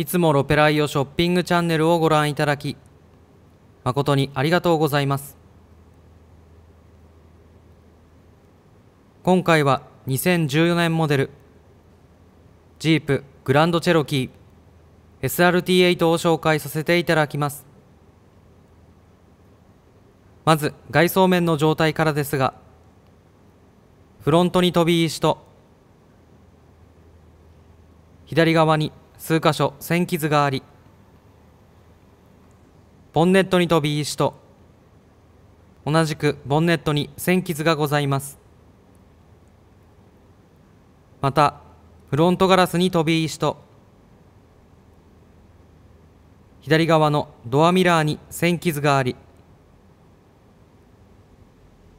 いつもロペライオショッピングチャンネルをご覧いただき、誠にありがとうございます。今回は2014年モデル、ジープグランドチェロキー SRT8 を紹介させていただきます。まず外装面の状態からですが、フロントに飛び石と、左側に数箇所線傷がありボンネットに飛び石と同じくボンネットに線傷がございますまたフロントガラスに飛び石と左側のドアミラーに線傷があり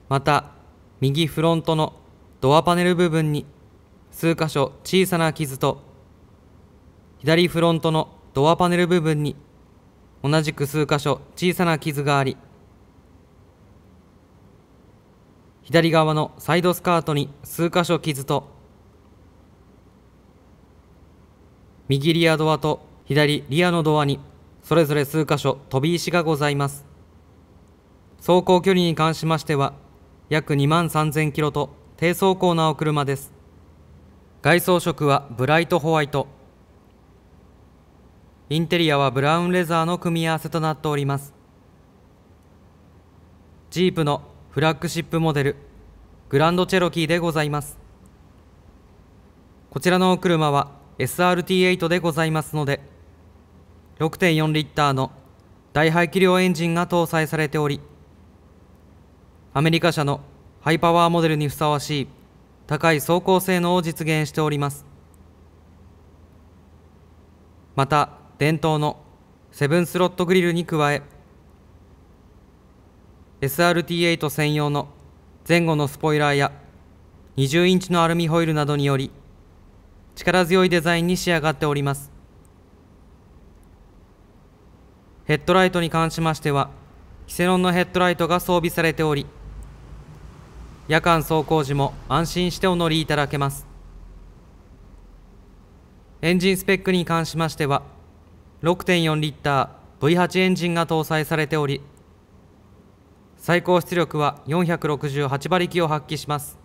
また右フロントのドアパネル部分に数箇所小さな傷と左フロントのドアパネル部分に同じく数箇所小さな傷があり左側のサイドスカートに数箇所傷と右リアドアと左リアのドアにそれぞれ数箇所飛び石がございます走行距離に関しましては約2万3000キロと低走行なお車です外装色はブライトホワイトインテリアはブラウンレザーの組み合わせとなっておりますジープのフラッグシップモデルグランドチェロキーでございますこちらのお車は SRT8 でございますので6.4リッターの大排気量エンジンが搭載されておりアメリカ車のハイパワーモデルにふさわしい高い走行性能を実現しておりますまた伝統のセブンスロットグリルに加え SRT8 専用の前後のスポイラーや20インチのアルミホイルなどにより力強いデザインに仕上がっておりますヘッドライトに関しましてはキセロンのヘッドライトが装備されており夜間走行時も安心してお乗りいただけますエンジンスペックに関しましては6.4リッター V8 エンジンが搭載されており最高出力は468馬力を発揮します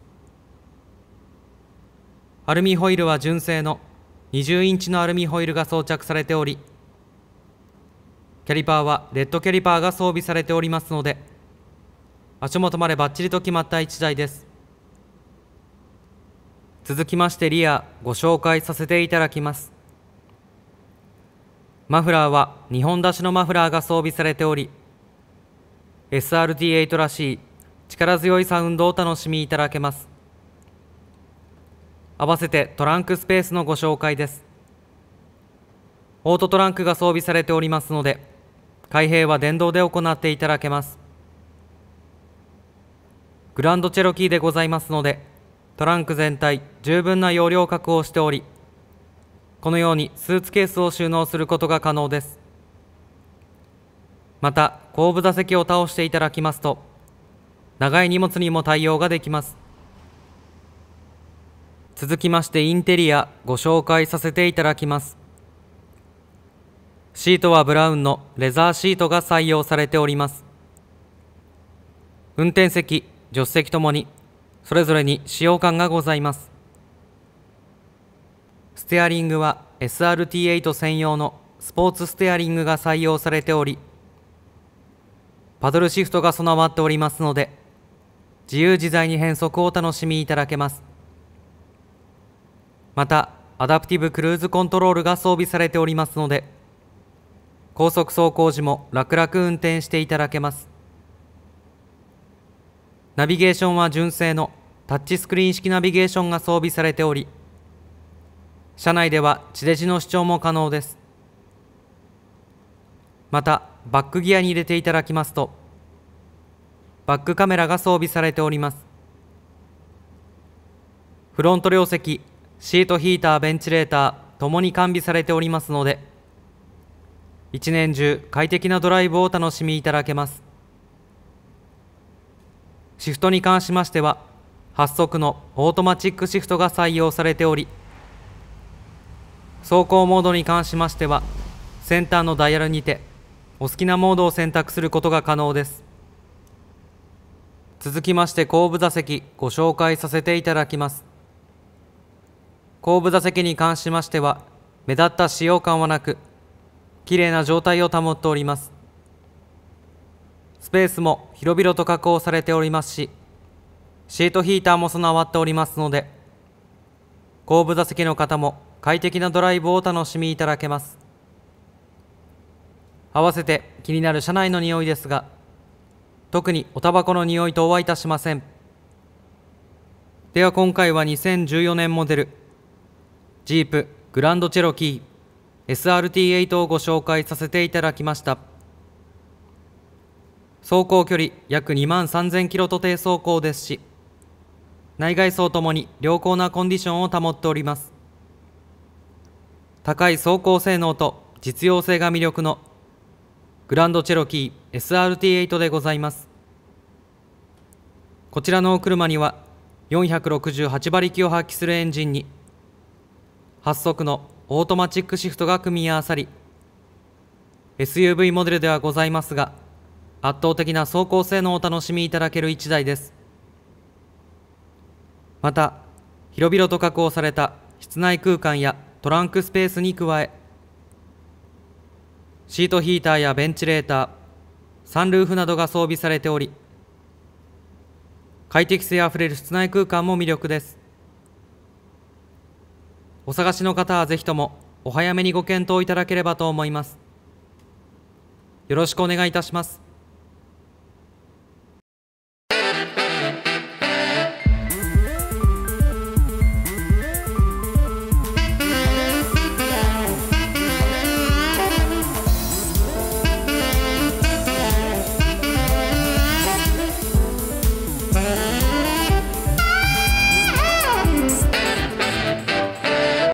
アルミホイルは純正の20インチのアルミホイルが装着されておりキャリパーはレッドキャリパーが装備されておりますので足元までバッチリと決まった1台です続きましてリアご紹介させていただきますマフラーは2本出しのマフラーが装備されており SRT8 らしい力強いサウンドを楽しみいただけます合わせてトランクスペースのご紹介ですオートトランクが装備されておりますので開閉は電動で行っていただけますグランドチェロキーでございますのでトランク全体十分な容量確保しておりこのようにスーツケースを収納することが可能ですまた後部座席を倒していただきますと長い荷物にも対応ができます続きましてインテリアご紹介させていただきますシートはブラウンのレザーシートが採用されております運転席助手席ともにそれぞれに使用感がございますステアリングは SRT8 専用のスポーツステアリングが採用されておりパドルシフトが備わっておりますので自由自在に変速をお楽しみいただけますまたアダプティブクルーズコントロールが装備されておりますので高速走行時も楽々運転していただけますナビゲーションは純正のタッチスクリーン式ナビゲーションが装備されており車内では地デジの視聴も可能ですまたバックギアに入れていただきますとバックカメラが装備されておりますフロント両席シートヒーターベンチレーターともに完備されておりますので一年中快適なドライブをお楽しみいただけますシフトに関しましては8速のオートマチックシフトが採用されており走行モードに関しましてはセンターのダイヤルにてお好きなモードを選択することが可能です続きまして後部座席ご紹介させていただきます後部座席に関しましては目立った使用感はなく綺麗な状態を保っておりますスペースも広々と加工されておりますしシートヒーターも備わっておりますので後部座席の方も快適なドライブをお楽しみいただけます合わせて気になる車内の匂いですが特におタバコの匂いとお会いいたしませんでは今回は2014年モデルジープグランドチェロキー SRT8 をご紹介させていただきました走行距離約2万3000キロと低走行ですし内外装ともに良好なコンディションを保っております高い走行性能と実用性が魅力のグランドチェロキー SRT8 でございますこちらのお車には468馬力を発揮するエンジンに8速のオートマチックシフトが組み合わさり SUV モデルではございますが圧倒的な走行性能をお楽しみいただける1台ですまた広々と確保された室内空間やトランクスペースに加えシートヒーターやベンチレーターサンルーフなどが装備されており快適性あふれる室内空間も魅力ですお探しの方はぜひともお早めにご検討いただければと思いますよろしくお願いいたします